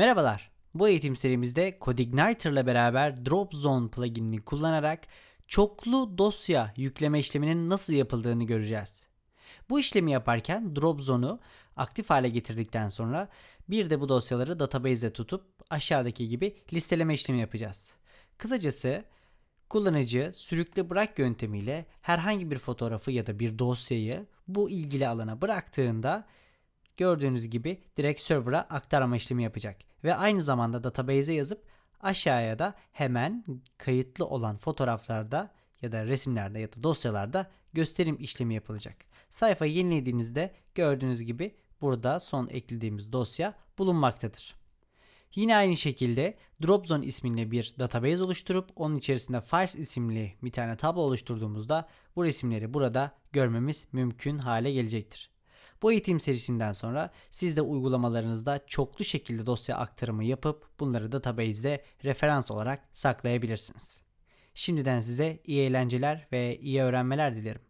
Merhabalar. Bu eğitim serimizde CodeIgniter'la beraber Drop Zone pluginini kullanarak çoklu dosya yükleme işleminin nasıl yapıldığını göreceğiz. Bu işlemi yaparken Drop Zone'u aktif hale getirdikten sonra bir de bu dosyaları database'de tutup aşağıdaki gibi listeleme işlemi yapacağız. Kısacası kullanıcı sürükle bırak yöntemiyle herhangi bir fotoğrafı ya da bir dosyayı bu ilgili alana bıraktığında Gördüğünüz gibi direkt server'a aktarma işlemi yapacak ve aynı zamanda database'e yazıp aşağıya da hemen kayıtlı olan fotoğraflarda ya da resimlerde ya da dosyalarda gösterim işlemi yapılacak. Sayfa yenilediğinizde gördüğünüz gibi burada son eklediğimiz dosya bulunmaktadır. Yine aynı şekilde Dropzone isminle bir database oluşturup onun içerisinde Files isimli bir tane tablo oluşturduğumuzda bu resimleri burada görmemiz mümkün hale gelecektir. Bu eğitim serisinden sonra siz de uygulamalarınızda çoklu şekilde dosya aktarımı yapıp bunları database'de referans olarak saklayabilirsiniz. Şimdiden size iyi eğlenceler ve iyi öğrenmeler dilerim.